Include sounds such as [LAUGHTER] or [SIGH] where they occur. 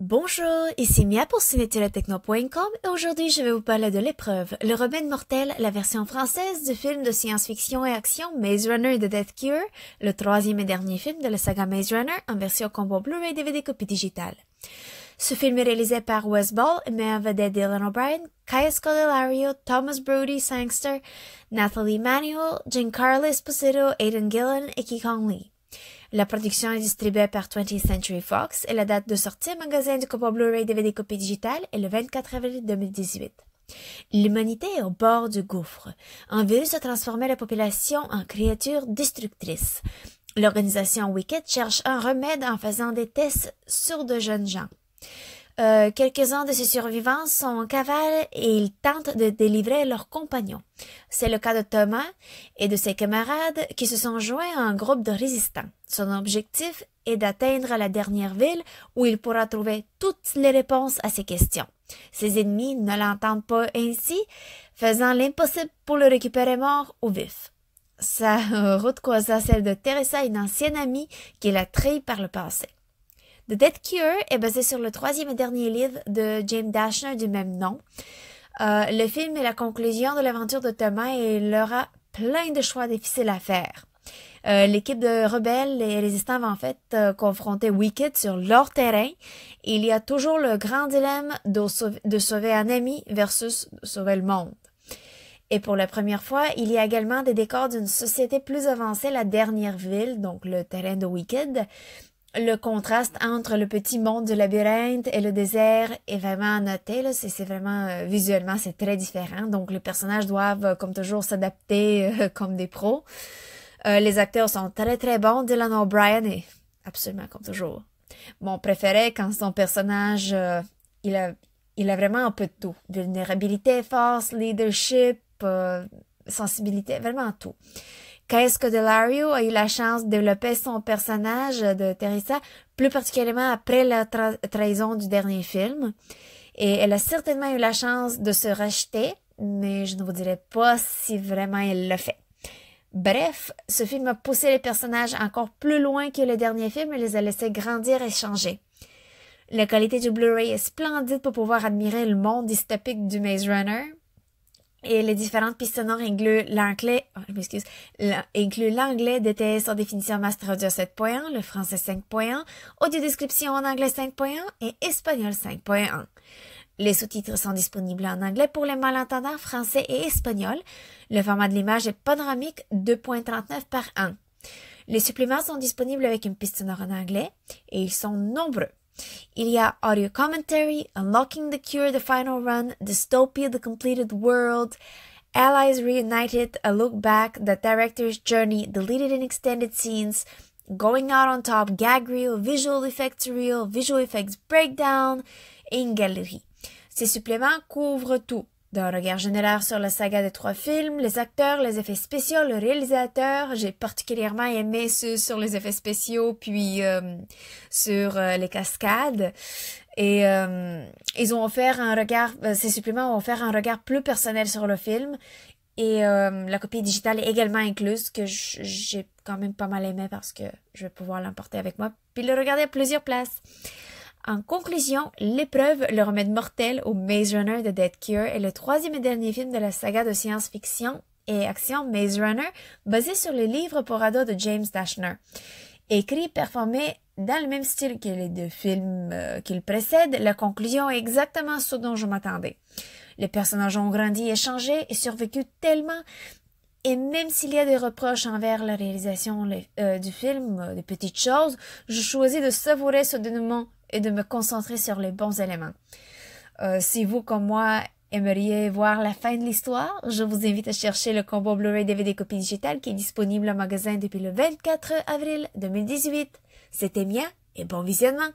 Bonjour, ici Mia pour Ciné-Télé-Techno.com et aujourd'hui je vais vous parler de l'épreuve, le remède mortel, la version française du film de science-fiction et action Maze Runner The Death Cure, le troisième et dernier film de la saga Maze Runner en version combo Blu-ray DVD copie digitale. Ce film est réalisé par Wes Ball et met Dylan O'Brien, Kaya Scodelario, Thomas Brody Sangster, Nathalie Manuel, Carlos Posito, Aidan Gillen et Kikong Lee. La production est distribuée par 20th Century Fox et la date de sortie magasin du copo Blu-ray DVD copie digitale est le 24 avril 2018. L'humanité est au bord du gouffre. Un virus a transformé la population en créatures destructrice. L'organisation Wicked cherche un remède en faisant des tests sur de jeunes gens. Euh, quelques-uns de ces survivants sont en cavale et ils tentent de délivrer leurs compagnons. C'est le cas de Thomas et de ses camarades qui se sont joints à un groupe de résistants. Son objectif est d'atteindre la dernière ville où il pourra trouver toutes les réponses à ses questions. Ses ennemis ne l'entendent pas ainsi, faisant l'impossible pour le récupérer mort ou vif. Sa route croisa celle de Teresa, une ancienne amie qui l'a trahi par le passé. The Dead Cure est basé sur le troisième et dernier livre de James Dashner du même nom. Euh, le film est la conclusion de l'aventure de Thomas et il aura plein de choix difficiles à faire. Euh, l'équipe de rebelles et résistants va en fait euh, confronter Wicked sur leur terrain. Il y a toujours le grand dilemme de sauver un ami versus sauver le monde. Et pour la première fois, il y a également des décors d'une société plus avancée, la dernière ville, donc le terrain de Wicked, le contraste entre le petit monde du labyrinthe et le désert est vraiment noté. Là. C'est, vraiment euh, visuellement c'est très différent. Donc les personnages doivent euh, comme toujours s'adapter euh, [LAUGHS] comme des pros. les acteurs sont très très bons. Dylan O'Brien est absolument comme toujours mon préféré quand son personnage il a il a vraiment un peu de tout. Vulnérabilité, force, leadership, sensibilité, vraiment tout. que Delario a eu la chance de développer son personnage de Teresa, plus particulièrement après la trahison du dernier film. Et elle a certainement eu la chance de se racheter, mais je ne vous dirai pas si vraiment elle l'a fait. Bref, ce film a poussé les personnages encore plus loin que le dernier film et les a laissés grandir et changer. La qualité du Blu-ray est splendide pour pouvoir admirer le monde dystopique du Maze Runner, et les différentes pistes sonores incluent l'anglais, oh, l'anglais, DTS en définition master audio 7.1, le français 5.1, audio description en anglais 5.1 et espagnol 5.1. Les sous-titres sont disponibles en anglais pour les malentendants français et espagnol. Le format de l'image est panoramique 2.39 par 1. Les suppléments sont disponibles avec une piste sonore en anglais et ils sont nombreux. Iria audio commentary, Unlocking the Cure, the final run, Dystopia, the completed world, Allies Reunited, a look back, the director's journey, deleted and extended scenes, going out on top, gag reel, visual effects reel, visual effects breakdown, et galerie. Ces suppléments couvrent tout D'un regard général sur la saga des trois films, les acteurs, les effets spéciaux, le réalisateur, j'ai particulièrement aimé ceux sur les effets spéciaux, puis euh, sur euh, les cascades. Et euh, ils ont offert un regard, ces suppléments ont offert un regard plus personnel sur le film. Et la copie digitale est également incluse, que j'ai quand même pas mal aimé parce que je vais pouvoir l'emporter avec moi, puis le regarder à plusieurs places. En conclusion, L'épreuve, le remède mortel au Maze Runner de Dead Cure est le troisième et dernier film de la saga de science-fiction et action Maze Runner basé sur le livre pour ados de James Dashner. Écrit, performé dans le même style que les deux films euh, qu'il précède, la conclusion est exactement ce dont je m'attendais. Les personnages ont grandi et changé et survécu tellement et même s'il y a des reproches envers la réalisation euh, du film, euh, des petites choses, je choisis de savourer ce dénouement et de me concentrer sur les bons éléments. Euh, si vous, comme moi, aimeriez voir la fin de l'histoire, je vous invite à chercher le combo Blu-ray DVD copie digitale qui est disponible en magasin depuis le 24 avril 2018. C'était Mia et bon visionnement!